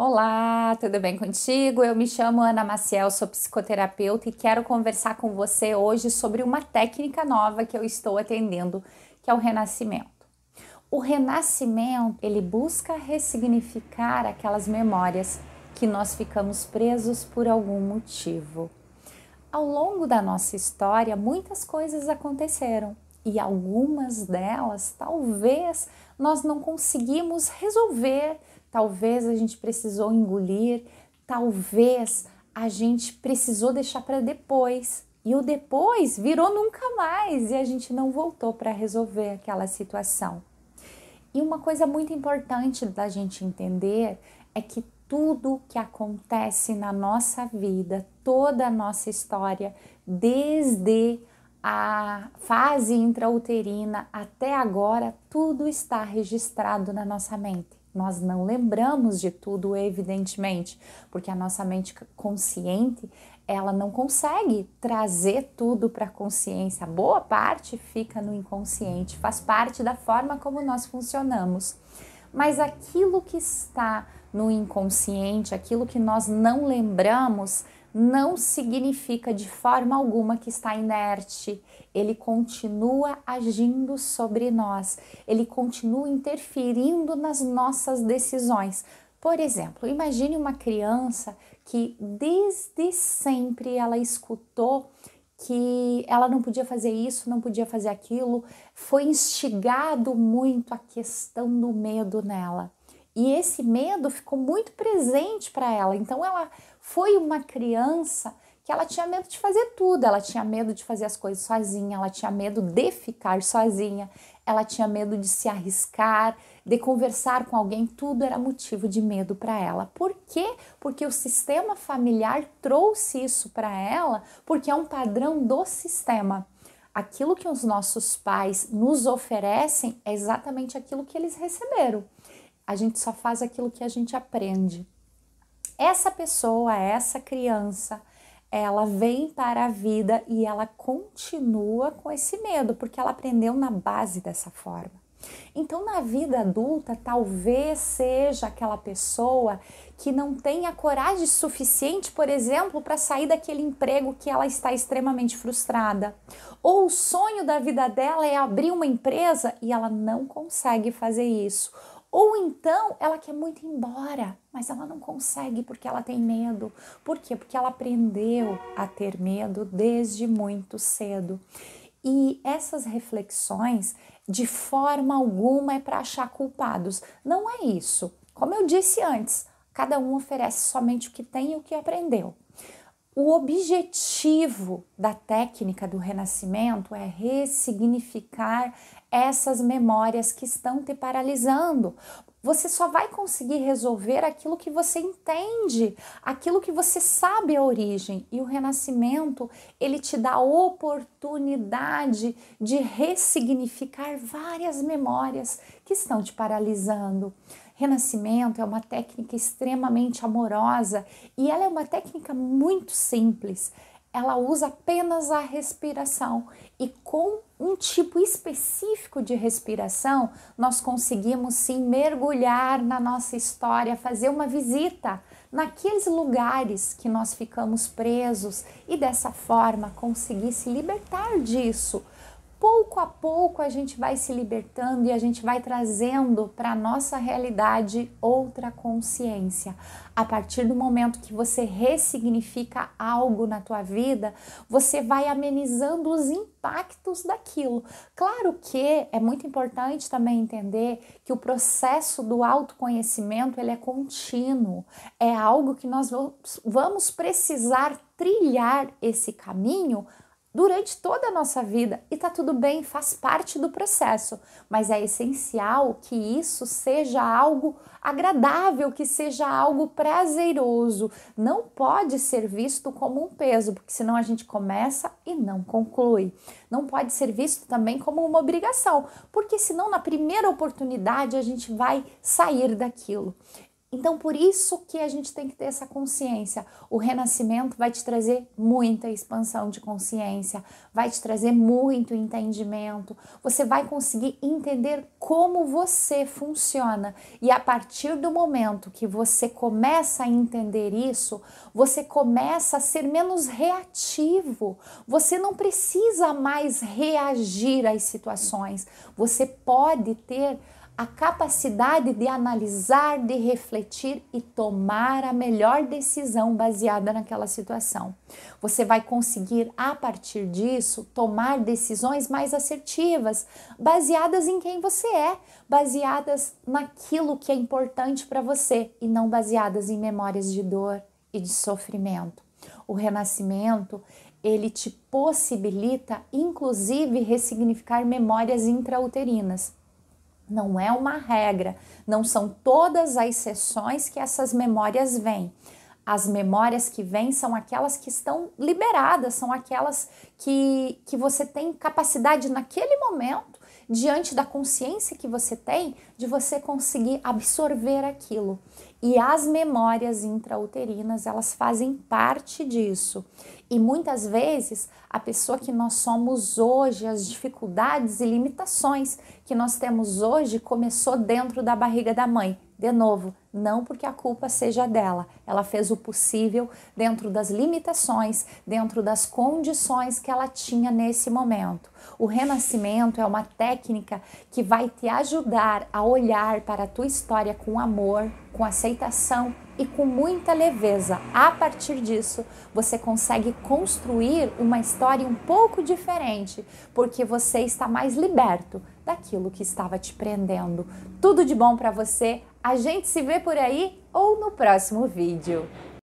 Olá, tudo bem contigo? Eu me chamo Ana Maciel, sou psicoterapeuta e quero conversar com você hoje sobre uma técnica nova que eu estou atendendo, que é o renascimento. O renascimento, ele busca ressignificar aquelas memórias que nós ficamos presos por algum motivo. Ao longo da nossa história, muitas coisas aconteceram e algumas delas talvez nós não conseguimos resolver talvez a gente precisou engolir, talvez a gente precisou deixar para depois. E o depois virou nunca mais e a gente não voltou para resolver aquela situação. E uma coisa muito importante da gente entender é que tudo que acontece na nossa vida, toda a nossa história, desde a fase intrauterina até agora, tudo está registrado na nossa mente. Nós não lembramos de tudo, evidentemente, porque a nossa mente consciente ela não consegue trazer tudo para a consciência. Boa parte fica no inconsciente, faz parte da forma como nós funcionamos. Mas aquilo que está no inconsciente, aquilo que nós não lembramos, não significa de forma alguma que está inerte. Ele continua agindo sobre nós, ele continua interferindo nas nossas decisões. Por exemplo, imagine uma criança que desde sempre ela escutou que ela não podia fazer isso, não podia fazer aquilo, foi instigado muito a questão do medo nela. E esse medo ficou muito presente para ela. Então ela foi uma criança que ela tinha medo de fazer tudo, ela tinha medo de fazer as coisas sozinha, ela tinha medo de ficar sozinha, ela tinha medo de se arriscar, de conversar com alguém, tudo era motivo de medo para ela. Por quê? Porque o sistema familiar trouxe isso para ela, porque é um padrão do sistema. Aquilo que os nossos pais nos oferecem é exatamente aquilo que eles receberam. A gente só faz aquilo que a gente aprende essa pessoa, essa criança, ela vem para a vida e ela continua com esse medo, porque ela aprendeu na base dessa forma. Então, na vida adulta, talvez seja aquela pessoa que não tenha coragem suficiente, por exemplo, para sair daquele emprego que ela está extremamente frustrada. Ou o sonho da vida dela é abrir uma empresa e ela não consegue fazer isso. Ou então ela quer muito ir embora, mas ela não consegue porque ela tem medo. Por quê? Porque ela aprendeu a ter medo desde muito cedo. E essas reflexões, de forma alguma, é para achar culpados. Não é isso. Como eu disse antes, cada um oferece somente o que tem e o que aprendeu. O objetivo da técnica do renascimento é ressignificar essas memórias que estão te paralisando. Você só vai conseguir resolver aquilo que você entende, aquilo que você sabe a origem. E o renascimento, ele te dá a oportunidade de ressignificar várias memórias que estão te paralisando. Renascimento é uma técnica extremamente amorosa e ela é uma técnica muito simples. Ela usa apenas a respiração e com um tipo específico de respiração, nós conseguimos sim mergulhar na nossa história, fazer uma visita naqueles lugares que nós ficamos presos e dessa forma conseguir se libertar disso pouco a pouco a gente vai se libertando e a gente vai trazendo para a nossa realidade outra consciência. A partir do momento que você ressignifica algo na tua vida, você vai amenizando os impactos daquilo. Claro que é muito importante também entender que o processo do autoconhecimento, ele é contínuo. É algo que nós vamos precisar trilhar esse caminho durante toda a nossa vida e tá tudo bem, faz parte do processo, mas é essencial que isso seja algo agradável, que seja algo prazeroso. Não pode ser visto como um peso, porque senão a gente começa e não conclui. Não pode ser visto também como uma obrigação, porque senão na primeira oportunidade a gente vai sair daquilo. Então, por isso que a gente tem que ter essa consciência. O renascimento vai te trazer muita expansão de consciência, vai te trazer muito entendimento. Você vai conseguir entender como você funciona. E a partir do momento que você começa a entender isso, você começa a ser menos reativo. Você não precisa mais reagir às situações. Você pode ter a capacidade de analisar, de refletir e tomar a melhor decisão baseada naquela situação. Você vai conseguir, a partir disso, tomar decisões mais assertivas, baseadas em quem você é, baseadas naquilo que é importante para você e não baseadas em memórias de dor e de sofrimento. O renascimento ele te possibilita, inclusive, ressignificar memórias intrauterinas não é uma regra, não são todas as sessões que essas memórias vêm. As memórias que vêm são aquelas que estão liberadas, são aquelas que, que você tem capacidade naquele momento, diante da consciência que você tem, de você conseguir absorver aquilo. E as memórias intrauterinas, elas fazem parte disso. E muitas vezes, a pessoa que nós somos hoje, as dificuldades e limitações que nós temos hoje, começou dentro da barriga da mãe. De novo, não porque a culpa seja dela, ela fez o possível dentro das limitações, dentro das condições que ela tinha nesse momento. O renascimento é uma técnica que vai te ajudar a olhar para a tua história com amor, com aceitação e com muita leveza. A partir disso, você consegue construir uma história um pouco diferente, porque você está mais liberto daquilo que estava te prendendo. Tudo de bom para você. A gente se vê por aí ou no próximo vídeo.